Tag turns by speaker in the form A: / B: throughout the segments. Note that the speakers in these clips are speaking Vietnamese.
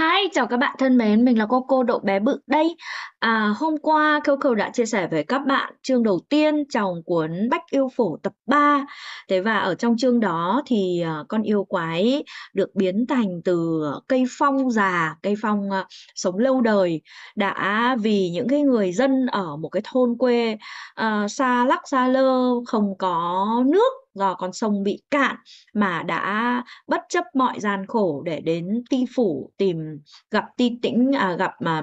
A: Hi, chào các bạn thân mến, mình là cô cô đậu bé bự đây. À, hôm qua Coco đã chia sẻ với các bạn chương đầu tiên trong cuốn Bách Yêu Phổ tập 3. Thế và ở trong chương đó thì à, con yêu quái được biến thành từ cây phong già, cây phong à, sống lâu đời đã vì những cái người dân ở một cái thôn quê uh, xa lắc xa lơ không có nước do con sông bị cạn mà đã bất chấp mọi gian khổ để đến ti phủ tìm gặp ti tĩnh à, gặp mà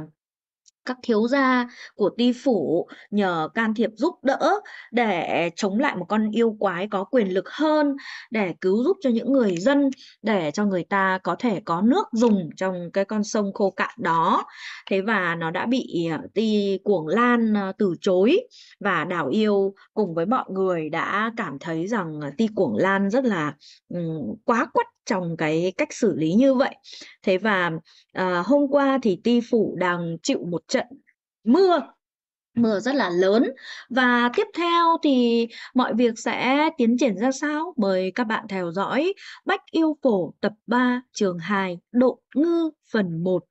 A: các thiếu gia của ti phủ nhờ can thiệp giúp đỡ để chống lại một con yêu quái có quyền lực hơn để cứu giúp cho những người dân để cho người ta có thể có nước dùng trong cái con sông khô cạn đó thế và nó đã bị à, ti cuồng lan à, từ chối và đào yêu cùng với mọi người đã cảm thấy rằng à, ti cuồng lan rất là um, quá quất trong cái cách xử lý như vậy thế và uh, hôm qua thì ti phủ đang chịu một trận trận mưa mưa rất là lớn và tiếp theo thì mọi việc sẽ tiến triển ra sao bởi các bạn theo dõi Bách yêu phổ tập 3 trường 2 độ ngư phần 1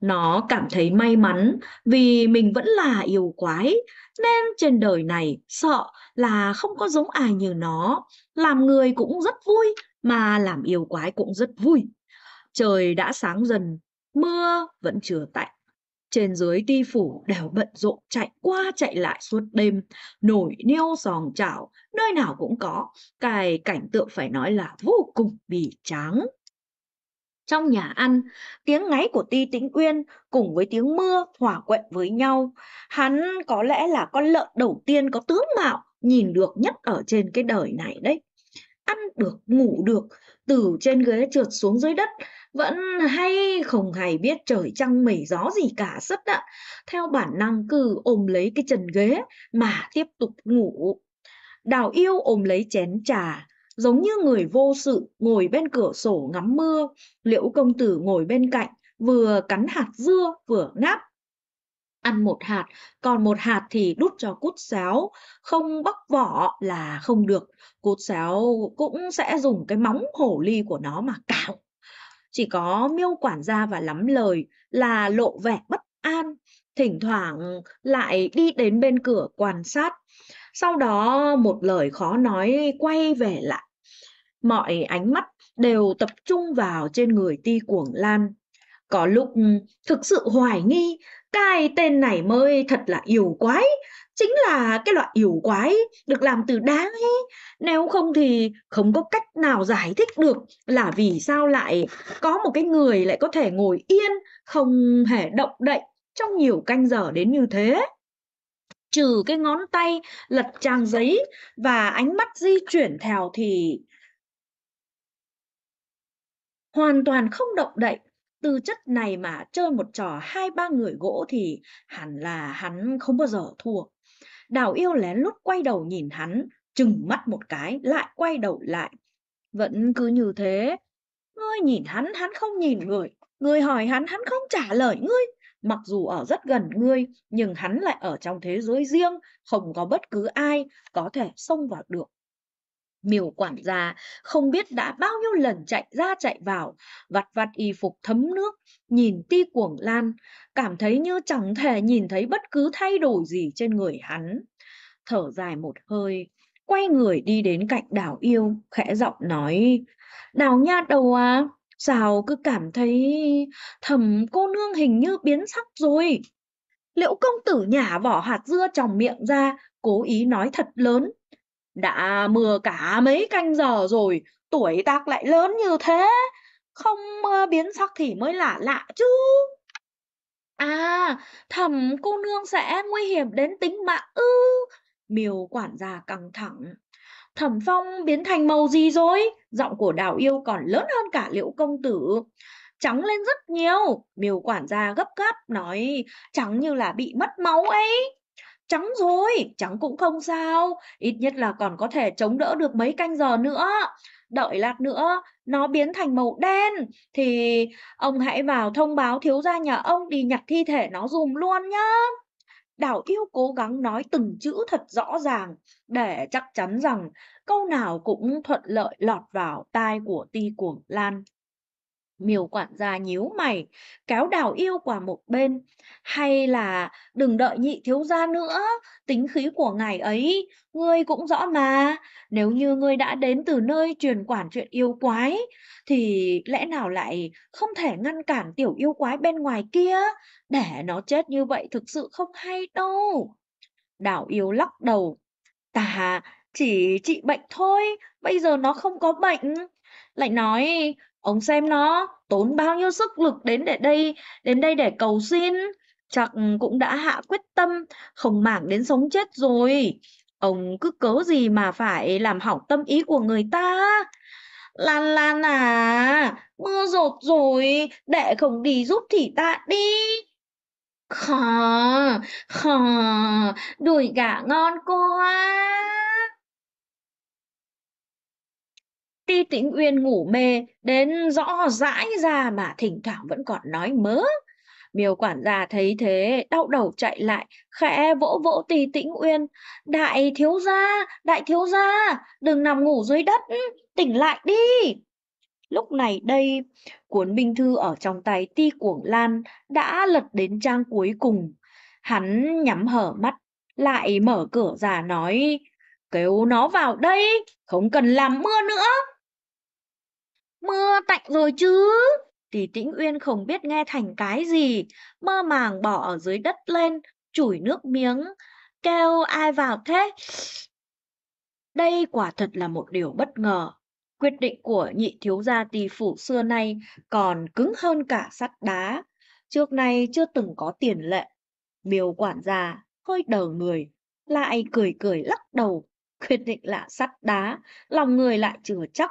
A: nó cảm thấy may mắn vì mình vẫn là yêu quái nên trên đời này sợ là không có giống ai như nó làm người cũng rất vui mà làm yêu quái cũng rất vui trời đã sáng dần mưa vẫn chưa tạnh trên dưới ti phủ đều bận rộn chạy qua chạy lại suốt đêm, nổi niêu sòng chảo, nơi nào cũng có, cái cảnh tượng phải nói là vô cùng bỉ tráng. Trong nhà ăn, tiếng ngáy của Ti Tĩnh Uyên cùng với tiếng mưa hòa quẹn với nhau. Hắn có lẽ là con lợn đầu tiên có tướng mạo nhìn được nhất ở trên cái đời này đấy. Ăn được, ngủ được, từ trên ghế trượt xuống dưới đất vẫn hay không hay biết trời trăng mây gió gì cả sất ạ theo bản năng cứ ôm lấy cái chân ghế mà tiếp tục ngủ đào yêu ôm lấy chén trà giống như người vô sự ngồi bên cửa sổ ngắm mưa liễu công tử ngồi bên cạnh vừa cắn hạt dưa vừa ngáp ăn một hạt còn một hạt thì đút cho cút xéo không bóc vỏ là không được cút xéo cũng sẽ dùng cái móng hổ ly của nó mà cào chỉ có miêu quản gia và lắm lời là lộ vẻ bất an thỉnh thoảng lại đi đến bên cửa quan sát sau đó một lời khó nói quay về lại mọi ánh mắt đều tập trung vào trên người ti cuồng lan có lúc ừ, thực sự hoài nghi cái tên này mới thật là yêu quái, chính là cái loại yêu quái được làm từ đá ấy. Nếu không thì không có cách nào giải thích được là vì sao lại có một cái người lại có thể ngồi yên, không hề động đậy trong nhiều canh giờ đến như thế trừ cái ngón tay lật trang giấy và ánh mắt di chuyển theo thì hoàn toàn không động đậy tư chất này mà chơi một trò hai ba người gỗ thì hẳn là hắn không bao giờ thua. Đào yêu lén lút quay đầu nhìn hắn, chừng mắt một cái, lại quay đầu lại. Vẫn cứ như thế. Ngươi nhìn hắn, hắn không nhìn người. Ngươi hỏi hắn, hắn không trả lời ngươi. Mặc dù ở rất gần ngươi, nhưng hắn lại ở trong thế giới riêng, không có bất cứ ai có thể xông vào được miều quản gia không biết đã bao nhiêu lần chạy ra chạy vào vặt vặt y phục thấm nước nhìn ti cuồng lan cảm thấy như chẳng thể nhìn thấy bất cứ thay đổi gì trên người hắn thở dài một hơi quay người đi đến cạnh đào yêu khẽ giọng nói đào nha đầu à sao cứ cảm thấy thầm cô nương hình như biến sắc rồi liễu công tử nhả vỏ hạt dưa trong miệng ra cố ý nói thật lớn đã mưa cả mấy canh giờ rồi, tuổi tác lại lớn như thế, không biến sắc thì mới lạ lạ chứ. À, thầm cô nương sẽ nguy hiểm đến tính mạng ư. miều quản gia căng thẳng. Thẩm phong biến thành màu gì rồi? Giọng của đào yêu còn lớn hơn cả liễu công tử. Trắng lên rất nhiều. miều quản gia gấp gáp nói trắng như là bị mất máu ấy trắng rồi, trắng cũng không sao ít nhất là còn có thể chống đỡ được mấy canh giờ nữa đợi lát nữa nó biến thành màu đen thì ông hãy vào thông báo thiếu gia nhà ông đi nhặt thi thể nó dùm luôn nhá Đào yêu cố gắng nói từng chữ thật rõ ràng để chắc chắn rằng câu nào cũng thuận lợi lọt vào tai của ti cuồng lan miều quản gia nhíu mày kéo đào yêu qua một bên hay là đừng đợi nhị thiếu gia nữa tính khí của ngài ấy ngươi cũng rõ mà nếu như ngươi đã đến từ nơi truyền quản chuyện yêu quái thì lẽ nào lại không thể ngăn cản tiểu yêu quái bên ngoài kia để nó chết như vậy thực sự không hay đâu đào yêu lắc đầu ta chỉ trị bệnh thôi bây giờ nó không có bệnh lại nói Ông xem nó tốn bao nhiêu sức lực đến để đây đến đây để cầu xin, chắc cũng đã hạ quyết tâm không màng đến sống chết rồi. Ông cứ cớ gì mà phải làm hỏng tâm ý của người ta? Lan Lan à, mưa rột rồi, đệ không đi giúp thì ta đi. Khờ, khờ, đuổi gà ngon quá. Ti Tĩnh Uyên ngủ mê, đến rõ rãi ra mà thỉnh thoảng vẫn còn nói mớ. Miêu quản gia thấy thế, đau đầu chạy lại, khẽ vỗ vỗ Ti Tĩnh Uyên. Đại thiếu gia, đại thiếu gia, đừng nằm ngủ dưới đất, tỉnh lại đi. Lúc này đây, cuốn binh thư ở trong tay Ti Cuồng Lan đã lật đến trang cuối cùng. Hắn nhắm hở mắt, lại mở cửa ra nói, kêu nó vào đây, không cần làm mưa nữa. Mưa tạnh rồi chứ. Tỷ tĩnh uyên không biết nghe thành cái gì, mơ màng bỏ ở dưới đất lên, chủi nước miếng, kêu ai vào thế. Đây quả thật là một điều bất ngờ. Quyết định của nhị thiếu gia tỷ phủ xưa nay còn cứng hơn cả sắt đá. Trước nay chưa từng có tiền lệ. Miêu quản gia hơi đờ người, lại cười cười lắc đầu. Quyết định là sắt đá, lòng người lại chừa chắc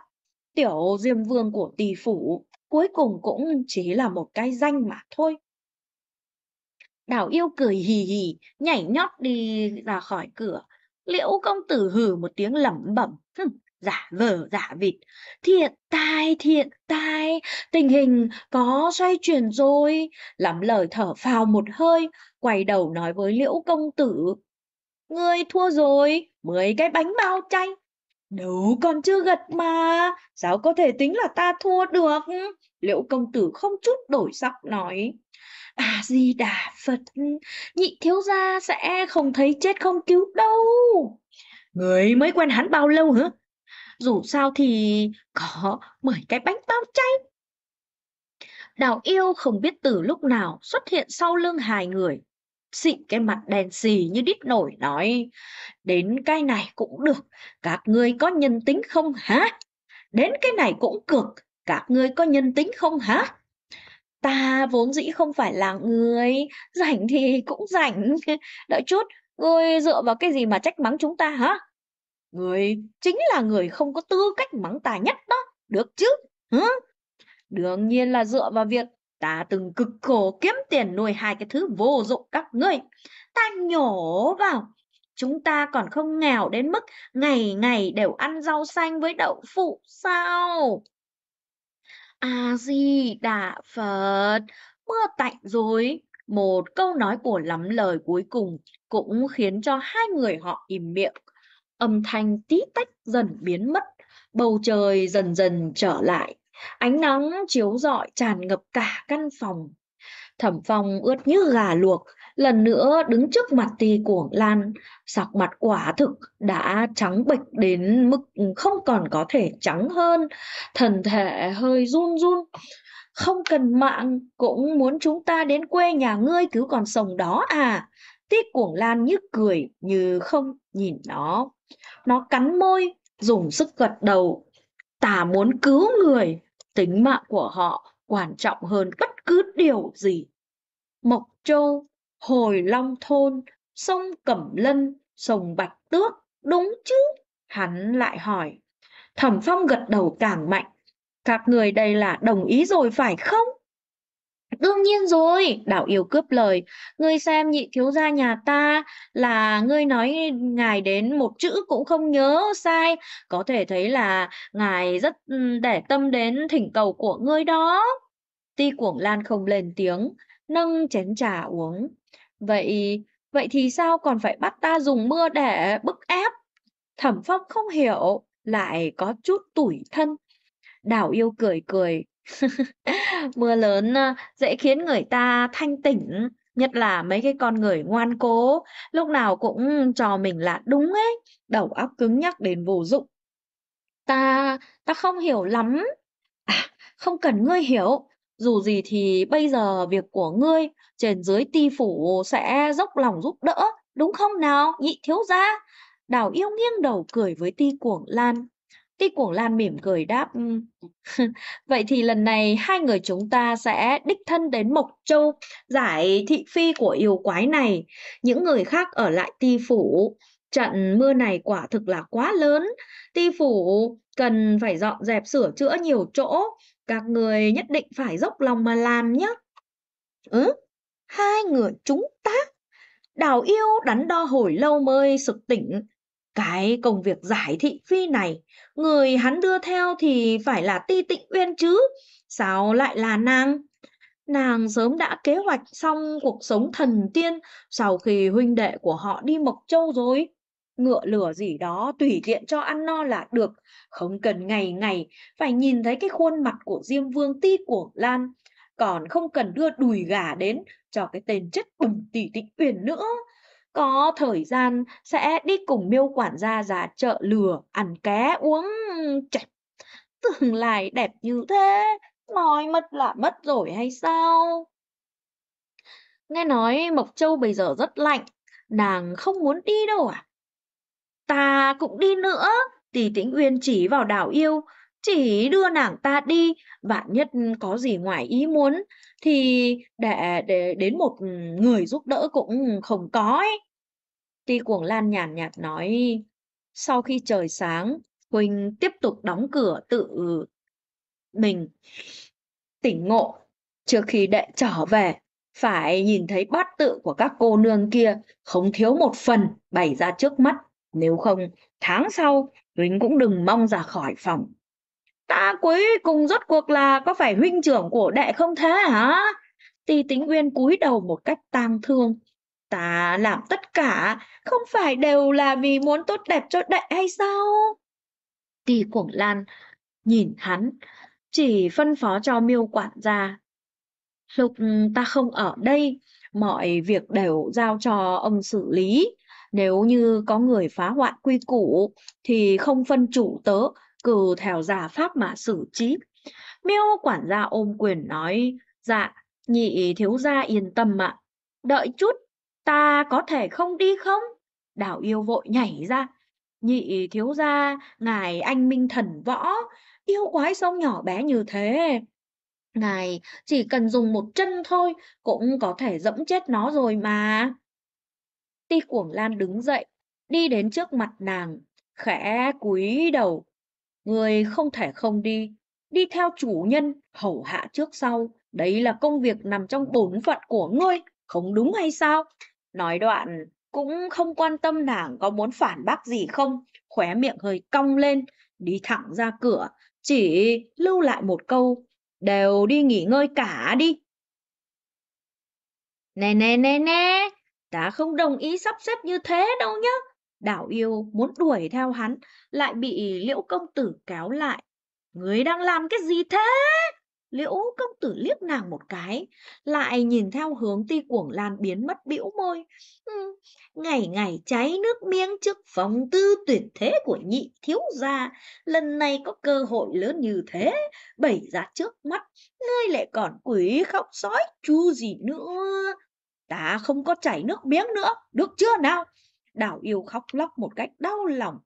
A: tiểu diêm vương của tỷ phủ, cuối cùng cũng chỉ là một cái danh mà thôi. Đào yêu cười hì hì, nhảy nhót đi ra khỏi cửa. Liễu công tử hừ một tiếng lẩm bẩm, giả vờ giả vịt. Thiện tai, thiện tai, tình hình có xoay chuyển rồi. Lắm lời thở phào một hơi, quay đầu nói với liễu công tử. Ngươi thua rồi, mười cái bánh bao chay. Đấu còn chưa gật mà, giáo có thể tính là ta thua được. Liệu công tử không chút đổi sắc nói. À gì đà Phật, nhị thiếu gia sẽ không thấy chết không cứu đâu. Người mới quen hắn bao lâu hả? Dù sao thì có 10 cái bánh bao chay. Đào yêu không biết từ lúc nào xuất hiện sau lưng hai người, xị cái mặt đèn xì như đít nổi nói đến cái này cũng được các ngươi có nhân tính không hả đến cái này cũng cực các ngươi có nhân tính không hả ta vốn dĩ không phải là người rảnh thì cũng rảnh đợi chút ngươi dựa vào cái gì mà trách mắng chúng ta hả người chính là người không có tư cách mắng ta nhất đó được chứ hả đương nhiên là dựa vào việc Ta từng cực khổ kiếm tiền nuôi hai cái thứ vô dụng các ngươi. Ta nhổ vào. Chúng ta còn không nghèo đến mức ngày ngày đều ăn rau xanh với đậu phụ sao? A-di-đà à Phật, mưa tạnh rồi. Một câu nói của lắm lời cuối cùng cũng khiến cho hai người họ im miệng. Âm thanh tí tách dần biến mất, bầu trời dần dần trở lại Ánh nắng chiếu rọi tràn ngập cả căn phòng. Thẩm phòng ướt như gà luộc, lần nữa đứng trước mặt Ti của Lan, sọc mặt quả thực đã trắng bệch đến mức không còn có thể trắng hơn, thần thể hơi run run. Không cần mạng, cũng muốn chúng ta đến quê nhà ngươi cứu còn sồng đó à. Ti Cuồng Lan như cười, như không nhìn nó. Nó cắn môi, dùng sức gật đầu. Tả muốn cứu người, tính mạng của họ quan trọng hơn bất cứ điều gì. Mộc Châu, Hồi Long Thôn, sông Cẩm Lân, sông Bạch Tước, đúng chứ? Hắn lại hỏi. Thẩm Phong gật đầu càng mạnh. Các người đây là đồng ý rồi phải không? đương nhiên rồi, đảo yêu cướp lời. Ngươi xem nhị thiếu gia nhà ta là ngươi nói ngài đến một chữ cũng không nhớ sai. Có thể thấy là ngài rất để tâm đến thỉnh cầu của ngươi đó. Ti cuổng lan không lên tiếng, nâng chén trà uống. Vậy, vậy thì sao còn phải bắt ta dùng mưa để bức ép? Thẩm phong không hiểu, lại có chút tủi thân. Đảo yêu cười cười, Mưa lớn, ờ, dễ khiến người ta thanh tỉnh, nhất là mấy cái con người ngoan cố, lúc nào cũng trò mình là đúng ấy, đầu óc cứng nhắc đến vô dụng. Ta ta không hiểu lắm. À, không cần ngươi hiểu, dù gì thì bây giờ việc của ngươi trên dưới ti phủ sẽ dốc lòng giúp đỡ, đúng không nào, nhị thiếu gia? Đào yêu nghiêng đầu cười với ti cuồng lan. Tiết Quảng Lan mỉm cười đáp, ừ. vậy thì lần này hai người chúng ta sẽ đích thân đến Mộc Châu giải thị phi của yêu quái này, những người khác ở lại ti phủ. Trận mưa này quả thực là quá lớn, ti phủ cần phải dọn dẹp sửa chữa nhiều chỗ, các người nhất định phải dốc lòng mà làm nhé. Ừ, hai người chúng ta, đào yêu đắn đo hồi lâu mới sực tỉnh, cái công việc giải thị phi này, người hắn đưa theo thì phải là ti tịnh uyên chứ, sao lại là nàng? Nàng sớm đã kế hoạch xong cuộc sống thần tiên sau khi huynh đệ của họ đi Mộc Châu rồi. Ngựa lửa gì đó tùy tiện cho ăn no là được, không cần ngày ngày phải nhìn thấy cái khuôn mặt của Diêm Vương ti của Lan, còn không cần đưa đùi gà đến cho cái tên chất bùn tỷ tịnh uyển nữa có thời gian sẽ đi cùng miêu quản gia ra chợ lừa ăn ké uống chẹp tương lai đẹp như thế nói mất là mất rồi hay sao nghe nói mộc châu bây giờ rất lạnh nàng không muốn đi đâu à ta cũng đi nữa tỷ tĩnh uyên chỉ vào đảo yêu chỉ đưa nàng ta đi vạn nhất có gì ngoài ý muốn thì để, để đến một người giúp đỡ cũng không có ấy. Ti Cuồng Lan nhàn nhạt nói sau khi trời sáng Huỳnh tiếp tục đóng cửa tự mình tỉnh ngộ trước khi đệ trở về phải nhìn thấy bát tự của các cô nương kia không thiếu một phần bày ra trước mắt nếu không tháng sau Huỳnh cũng đừng mong ra khỏi phòng ta cuối cùng rốt cuộc là có phải huynh trưởng của đệ không thế hả ti tính uyên cúi đầu một cách tang thương ta làm tất cả không phải đều là vì muốn tốt đẹp cho đệ hay sao ti Quảng lan nhìn hắn chỉ phân phó cho miêu quản gia lúc ta không ở đây mọi việc đều giao cho ông xử lý nếu như có người phá hoại quy củ thì không phân chủ tớ cử thảo giả pháp mà xử trí miêu quản gia ôm quyền nói dạ nhị thiếu gia yên tâm ạ đợi chút ta có thể không đi không đào yêu vội nhảy ra nhị thiếu gia ngài anh minh thần võ yêu quái sông nhỏ bé như thế ngài chỉ cần dùng một chân thôi cũng có thể dẫm chết nó rồi mà ti cuồng lan đứng dậy đi đến trước mặt nàng khẽ cúi đầu người không thể không đi, đi theo chủ nhân, hầu hạ trước sau, đấy là công việc nằm trong bổn phận của ngươi, không đúng hay sao? Nói đoạn, cũng không quan tâm nàng có muốn phản bác gì không, khóe miệng hơi cong lên, đi thẳng ra cửa, chỉ lưu lại một câu, đều đi nghỉ ngơi cả đi. Nè nè nè nè, ta không đồng ý sắp xếp như thế đâu nhá. Đảo yêu muốn đuổi theo hắn, lại bị liễu công tử kéo lại. Người đang làm cái gì thế? Liễu công tử liếc nàng một cái, lại nhìn theo hướng ti cuồng lan biến mất bĩu môi. Ừ, ngày ngày cháy nước miếng trước phòng tư tuyệt thế của nhị thiếu gia, lần này có cơ hội lớn như thế, bày ra trước mắt, ngươi lại còn quỷ khóc sói chu gì nữa. Ta không có chảy nước miếng nữa, được chưa nào? Đào yêu khóc lóc một cách đau lòng.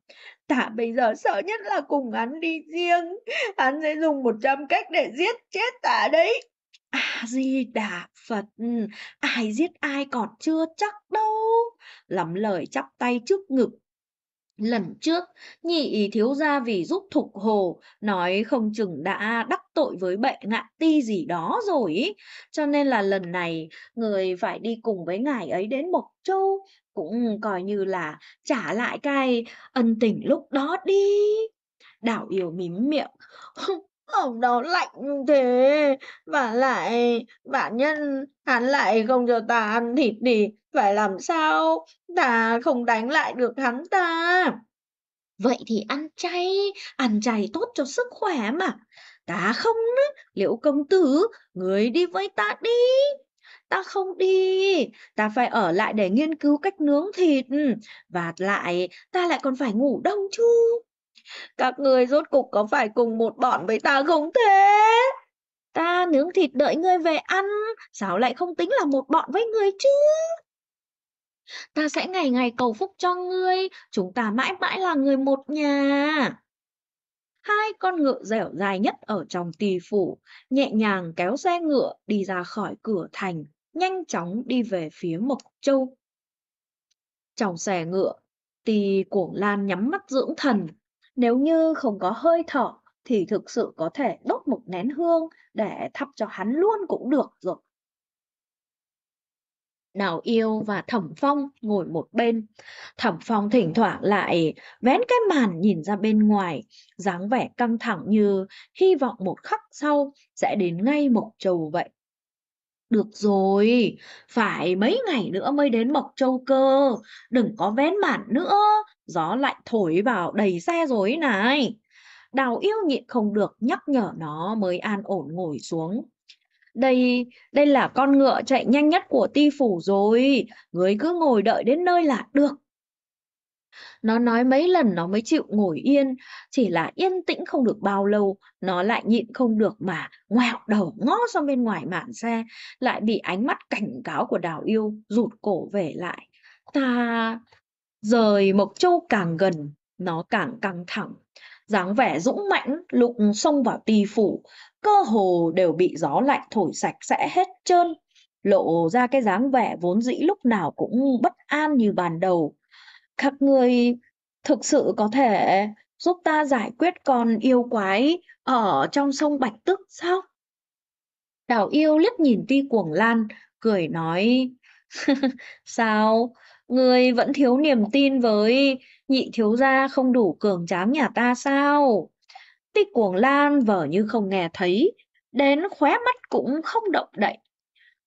A: Tạ bây giờ sợ nhất là cùng hắn đi riêng. Hắn sẽ dùng một trăm cách để giết chết tạ đấy. À, di đà Phật, ừ, ai giết ai còn chưa chắc đâu. Lắm lời chắp tay trước ngực, Lần trước, nhị ý thiếu gia vì giúp thục hồ, nói không chừng đã đắc tội với bệ ngạ ti gì đó rồi. Cho nên là lần này, người phải đi cùng với ngài ấy đến Mộc Châu, cũng coi như là trả lại cái ân tình lúc đó đi. Đảo yêu mím miệng, Ông đó lạnh thế, và lại bản nhân hắn lại không cho ta ăn thịt thì phải làm sao ta không đánh lại được hắn ta. Vậy thì ăn chay, ăn chay tốt cho sức khỏe mà. Ta không nữa, liệu công tử, người đi với ta đi. Ta không đi, ta phải ở lại để nghiên cứu cách nướng thịt, và lại ta lại còn phải ngủ đông chứ. Các người rốt cục có phải cùng một bọn với ta không thế? Ta nướng thịt đợi ngươi về ăn, sao lại không tính là một bọn với người chứ? Ta sẽ ngày ngày cầu phúc cho ngươi, chúng ta mãi mãi là người một nhà. Hai con ngựa dẻo dài nhất ở trong tỳ phủ, nhẹ nhàng kéo xe ngựa đi ra khỏi cửa thành, nhanh chóng đi về phía Mộc Châu. Trong xe ngựa, tỳ cuổng lan nhắm mắt dưỡng thần. Nếu như không có hơi thở, thì thực sự có thể đốt một nén hương để thắp cho hắn luôn cũng được rồi. Đào Yêu và Thẩm Phong ngồi một bên. Thẩm Phong thỉnh thoảng lại vén cái màn nhìn ra bên ngoài, dáng vẻ căng thẳng như hy vọng một khắc sau sẽ đến ngay Mộc Châu vậy. Được rồi, phải mấy ngày nữa mới đến Mộc Châu cơ, đừng có vén màn nữa, gió lại thổi vào đầy xe rồi này. Đào yêu nhịn không được nhắc nhở nó mới an ổn ngồi xuống đây đây là con ngựa chạy nhanh nhất của ti phủ rồi người cứ ngồi đợi đến nơi là được nó nói mấy lần nó mới chịu ngồi yên chỉ là yên tĩnh không được bao lâu nó lại nhịn không được mà ngoẹo đầu ngó sang bên ngoài mạn xe lại bị ánh mắt cảnh cáo của đào yêu rụt cổ về lại ta rời mộc châu càng gần nó càng căng thẳng dáng vẻ dũng mãnh lụng xông vào tỳ phủ cơ hồ đều bị gió lạnh thổi sạch sẽ hết trơn lộ ra cái dáng vẻ vốn dĩ lúc nào cũng bất an như ban đầu các người thực sự có thể giúp ta giải quyết con yêu quái ở trong sông bạch tức sao đào yêu liếc nhìn ti cuồng lan cười nói sao Ngươi vẫn thiếu niềm tin với nhị thiếu gia không đủ cường tráng nhà ta sao? Tích cuồng lan vở như không nghe thấy, đến khóe mắt cũng không động đậy.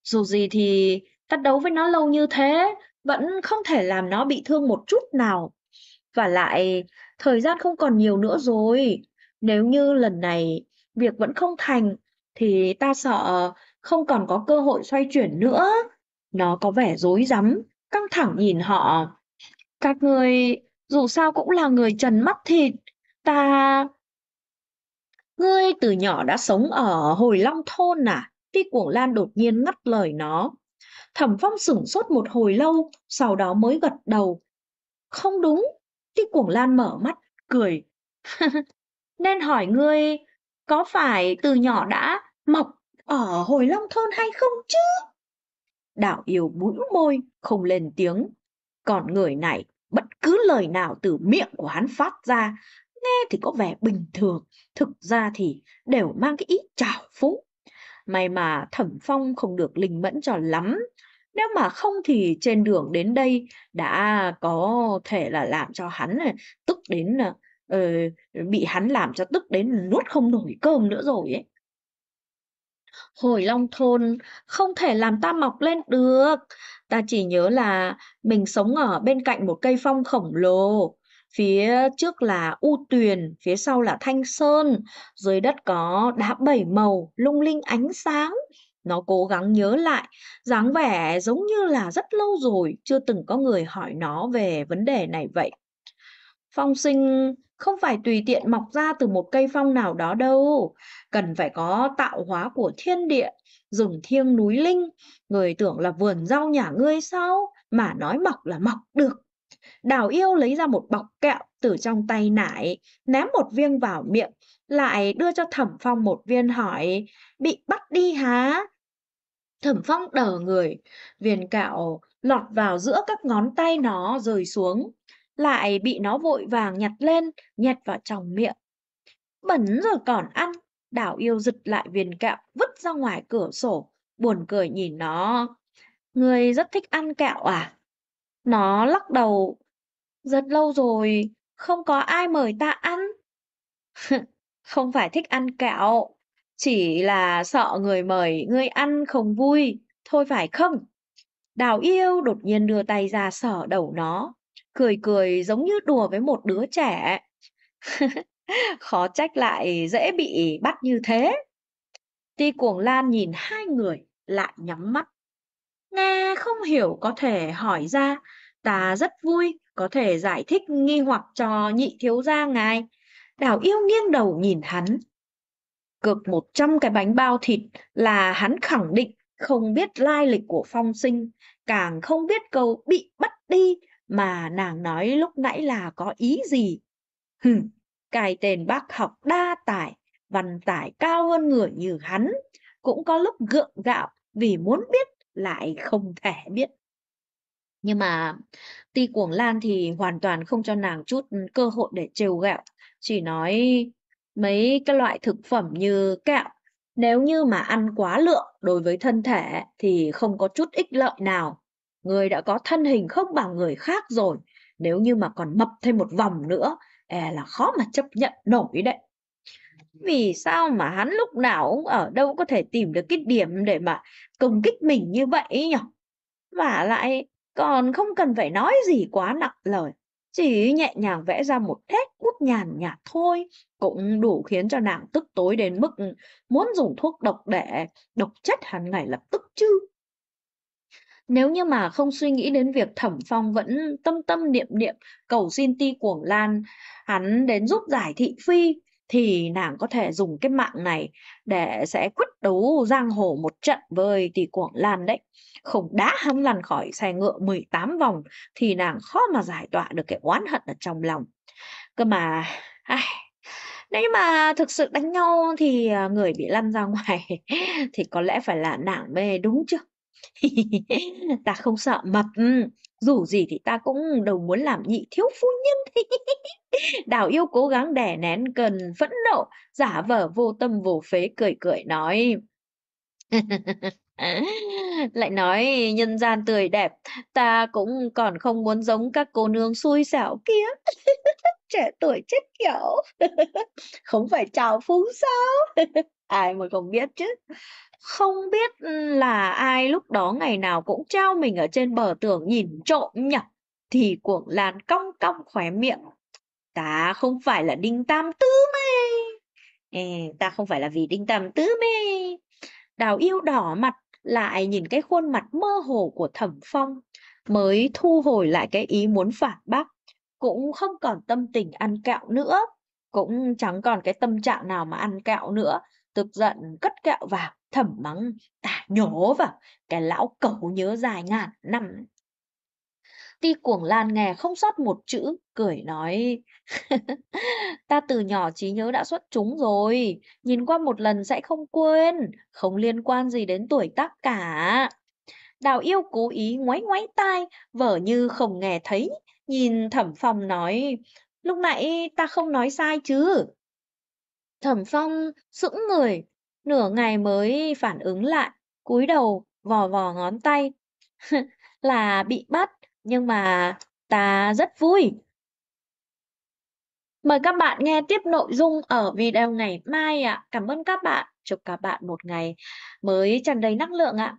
A: Dù gì thì tắt đấu với nó lâu như thế, vẫn không thể làm nó bị thương một chút nào. Và lại, thời gian không còn nhiều nữa rồi. Nếu như lần này việc vẫn không thành, thì ta sợ không còn có cơ hội xoay chuyển nữa. Nó có vẻ dối rắm, căng thẳng nhìn họ. Các người dù sao cũng là người trần mắt thịt, ta... Ngươi từ nhỏ đã sống ở hồi long thôn à? Phi Cuồng Lan đột nhiên ngắt lời nó. Thẩm Phong sửng sốt một hồi lâu, sau đó mới gật đầu. Không đúng, Phi Cuồng Lan mở mắt, cười. Nên hỏi ngươi, có phải từ nhỏ đã mọc ở hồi long thôn hay không chứ? Đạo yêu bũi môi, không lên tiếng. Còn người này, bất cứ lời nào từ miệng của hắn phát ra, nghe thì có vẻ bình thường, thực ra thì đều mang cái ý trào phúng. May mà thẩm phong không được linh mẫn cho lắm, nếu mà không thì trên đường đến đây đã có thể là làm cho hắn ờ, tức đến uh, bị hắn làm cho tức đến nuốt không nổi cơm nữa rồi ấy. Hồi Long Thôn không thể làm ta mọc lên được. Ta chỉ nhớ là mình sống ở bên cạnh một cây phong khổng lồ. Phía trước là U Tuyền, phía sau là Thanh Sơn, dưới đất có đá bảy màu, lung linh ánh sáng. Nó cố gắng nhớ lại, dáng vẻ giống như là rất lâu rồi, chưa từng có người hỏi nó về vấn đề này vậy. Phong sinh không phải tùy tiện mọc ra từ một cây phong nào đó đâu. Cần phải có tạo hóa của thiên địa, rừng thiêng núi linh, người tưởng là vườn rau nhà ngươi sao, mà nói mọc là mọc được. Đào yêu lấy ra một bọc kẹo từ trong tay nải, ném một viên vào miệng, lại đưa cho thẩm phong một viên hỏi, bị bắt đi há? Thẩm phong đờ người, viên kẹo lọt vào giữa các ngón tay nó rơi xuống lại bị nó vội vàng nhặt lên, nhét vào trong miệng. Bẩn rồi còn ăn, đảo yêu giật lại viền kẹo vứt ra ngoài cửa sổ, buồn cười nhìn nó. Người rất thích ăn kẹo à? Nó lắc đầu, rất lâu rồi, không có ai mời ta ăn. không phải thích ăn kẹo, chỉ là sợ người mời ngươi ăn không vui, thôi phải không? Đào yêu đột nhiên đưa tay ra sở đầu nó, cười cười giống như đùa với một đứa trẻ. Khó trách lại dễ bị bắt như thế. Ti Cuồng Lan nhìn hai người lại nhắm mắt. Nghe không hiểu có thể hỏi ra, ta rất vui có thể giải thích nghi hoặc cho nhị thiếu gia ngài. Đào yêu nghiêng đầu nhìn hắn. cược một trăm cái bánh bao thịt là hắn khẳng định không biết lai lịch của phong sinh, càng không biết câu bị bắt đi mà nàng nói lúc nãy là có ý gì? hừ, cái tên bác học đa tài, văn tài cao hơn người như hắn, cũng có lúc gượng gạo vì muốn biết lại không thể biết. Nhưng mà Ti Cuồng Lan thì hoàn toàn không cho nàng chút cơ hội để trêu gạo, chỉ nói mấy cái loại thực phẩm như kẹo, nếu như mà ăn quá lượng đối với thân thể thì không có chút ích lợi nào người đã có thân hình không bằng người khác rồi nếu như mà còn mập thêm một vòng nữa e là khó mà chấp nhận nổi đấy vì sao mà hắn lúc nào cũng ở đâu có thể tìm được cái điểm để mà công kích mình như vậy nhỉ và lại còn không cần phải nói gì quá nặng lời chỉ nhẹ nhàng vẽ ra một hết bút nhàn nhạt thôi cũng đủ khiến cho nàng tức tối đến mức muốn dùng thuốc độc để độc chết hắn ngay lập tức chứ nếu như mà không suy nghĩ đến việc Thẩm Phong vẫn tâm tâm niệm niệm cầu xin Ti Cuồng Lan hắn đến giúp giải thị phi thì nàng có thể dùng cái mạng này để sẽ quyết đấu giang hồ một trận với Tỷ Cuồng Lan đấy. Không đã hắn lăn khỏi xe ngựa 18 vòng thì nàng khó mà giải tỏa được cái oán hận ở trong lòng. Cơ mà ai, nếu như mà thực sự đánh nhau thì à, người bị lăn ra ngoài thì có lẽ phải là nàng mê đúng chưa? ta không sợ mập dù gì thì ta cũng đâu muốn làm nhị thiếu phu nhân đào yêu cố gắng đè nén cơn phẫn nộ giả vờ vô tâm vô phế cười cười nói lại nói nhân gian tươi đẹp ta cũng còn không muốn giống các cô nương xui xẻo kia trẻ tuổi chết kiểu không phải chào phúng sao ai mà không biết chứ không biết ừ, là ai lúc đó ngày nào cũng trao mình ở trên bờ tường nhìn trộm nhỉ? Thì cuồng làn cong cong khóe miệng. Ta không phải là Đinh Tam Tứ mê. Ê, ta không phải là vì Đinh Tam Tứ mê. Đào yêu đỏ mặt lại nhìn cái khuôn mặt mơ hồ của thẩm phong mới thu hồi lại cái ý muốn phản bác cũng không còn tâm tình ăn kẹo nữa cũng chẳng còn cái tâm trạng nào mà ăn kẹo nữa tức giận cất kẹo vào thầm mắng tả nhổ vào cái lão cẩu nhớ dài ngàn năm ti cuồng lan nghe không sót một chữ cười nói ta từ nhỏ trí nhớ đã xuất chúng rồi nhìn qua một lần sẽ không quên không liên quan gì đến tuổi tác cả đào yêu cố ý ngoáy ngoáy tai vở như không nghe thấy nhìn thẩm phong nói lúc nãy ta không nói sai chứ Thẩm Phong sững người, nửa ngày mới phản ứng lại, cúi đầu vò vò ngón tay. là bị bắt, nhưng mà ta rất vui. Mời các bạn nghe tiếp nội dung ở video ngày mai ạ. Cảm ơn các bạn. Chúc các bạn một ngày mới tràn đầy năng lượng ạ.